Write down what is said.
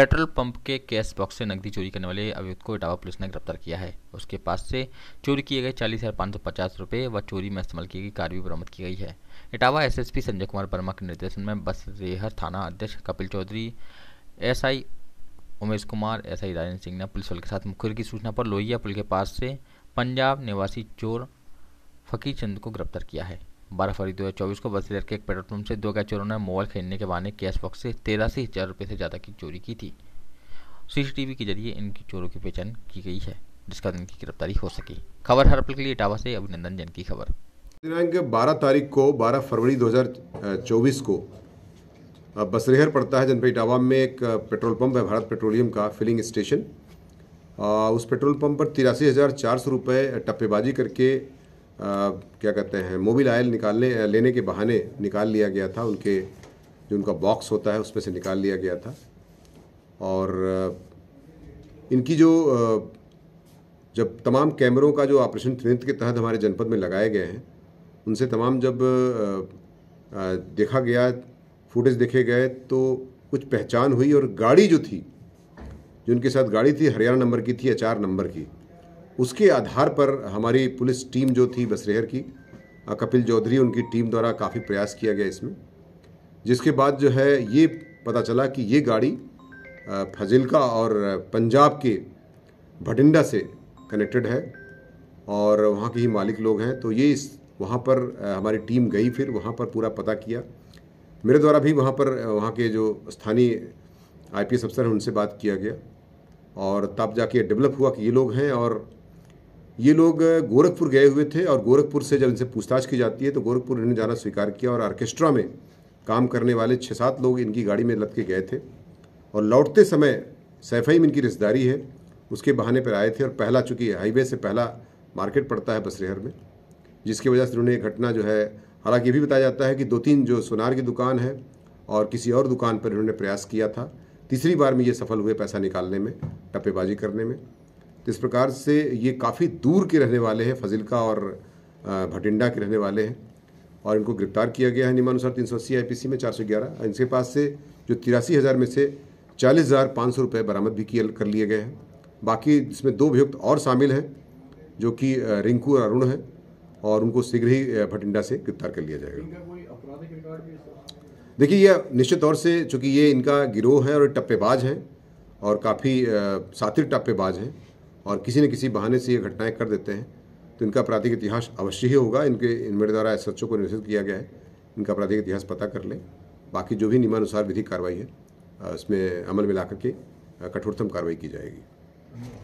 petrol pump के cash box से नकदी चोरी करने वाले अभियुक्त को इटावा पुलिस ने गिरफ्तार किया है उसके पास से चोरी किए गए चालीस हज़ार पाँच सौ पचास रुपये व चोरी में इस्तेमाल की गई कार भी बरामद की गई है इटावा एसएसपी संजय कुमार वर्मा के निर्देशन में बसरेहर थाना अध्यक्ष Kapil Chaudhary SI Umesh Kumar S I Singh ने पुलिस वाले के साथ मुखबिर की सूचना पर लोहिया पुल के पास से पंजाब निवासी चोर फकीर चंद को गिरफ्तार किया है बारह फरवरी दो हज़ार चौबीस को बसेलर के एक पेट्रोल पंप से दो गए चोरों ने मोबाइल खरीदने के बहाने कैश बॉक्स से तेरासी हज़ार रुपये से ज़्यादा की चोरी की थी सीसीटीवी के जरिए इनकी चोरों की पहचान की गई है जिसका इनकी गिरफ्तारी हो सकी खबर हर पल के लिए इटावा से अभिनंदन जैन की खबर दिनांक 12 तारीख को 12 फरवरी 2024 को बसरेहर पड़ता है जनपद इटावा में एक पेट्रोल पंप है भारत पेट्रोलियम का फिलिंग स्टेशन उस पेट्रोल पंप पर तिरासी हज़ार चार सौ रुपये टप्पेबाजी करके क्या कहते हैं मोबिल आयल निकालने लेने के बहाने निकाल लिया गया था उनके जो उनका बॉक्स होता है उसमें से निकाल लिया गया था और इनकी जो जब तमाम कैमरों का जो ऑपरेशन त्रिनेत्र के तहत हमारे जनपद में लगाए गए हैं उनसे तमाम जब देखा गया फुटेज देखे गए तो कुछ पहचान हुई और गाड़ी जो थी जो उनके साथ गाड़ी थी हरियाणा नंबर की थी या चार नंबर की उसके आधार पर हमारी पुलिस टीम जो थी बसरेहर की कपिल चौधरी उनकी टीम द्वारा काफ़ी प्रयास किया गया इसमें जिसके बाद जो है ये पता चला कि ये गाड़ी फजिलका और पंजाब के भटिंडा से कनेक्टेड है और वहाँ के ही मालिक लोग हैं तो ये इस वहाँ पर हमारी टीम गई फिर वहाँ पर पूरा पता किया मेरे द्वारा भी वहाँ पर वहाँ के जो स्थानीय आई अफसर हैं उनसे बात किया गया और तब जाके डेवलप हुआ कि ये लोग हैं और ये लोग गोरखपुर गए हुए थे और गोरखपुर से जब इनसे पूछताछ की जाती है तो गोरखपुर इन्होंने जाना स्वीकार किया और आर्केस्ट्रा में काम करने वाले छः सात लोग इनकी गाड़ी में लद के गए थे और लौटते समय में इनकी रिश्तेदारी है उसके बहाने पर आए थे और पहला चूँकि हाईवे से पहला मार्केट पड़ता है बसरेहर में जिसकी वजह से उन्होंने ये घटना जो है हालांकि ये भी बताया जाता है कि दो तीन जो सोनार की दुकान है और किसी और दुकान पर इन्होंने प्रयास किया था तीसरी बार में ये सफल हुए पैसा निकालने में टप्पेबाजी करने में तो इस प्रकार से ये काफ़ी दूर के रहने वाले हैं फजिलका और भटिंडा के रहने वाले हैं और इनको गिरफ्तार किया गया है नियमानुसार तीन सौ अस्सी आई पी सी में चार सौ ग्यारह इनके पास से जो तिरासी हज़ार में से चालीस हज़ार पाँच सौ रुपये बरामद भी किए कर लिए गए हैं बाकी इसमें दो अभियुक्त और शामिल हैं जो कि रिंकू और अरुण हैं और उनको शीघ्र ही भटिंडा से गिरफ्तार कर लिया जाएगा देखिए यह निश्चित तौर से चूँकि ये इनका गिरोह है और टप्पेबाज हैं और काफ़ी साथी टप्पेबाज हैं और किसी न किसी बहाने से ये घटनाएं कर देते हैं तो इनका आपराधिक इतिहास अवश्य ही होगा इनके इन मेरे द्वारा एस को निर्देशित किया गया है इनका आपराधिक इतिहास पता कर लें बाकी जो भी नियमानुसार विधिक कार्रवाई है उसमें अमल में ला करके कठोरतम कार्रवाई की जाएगी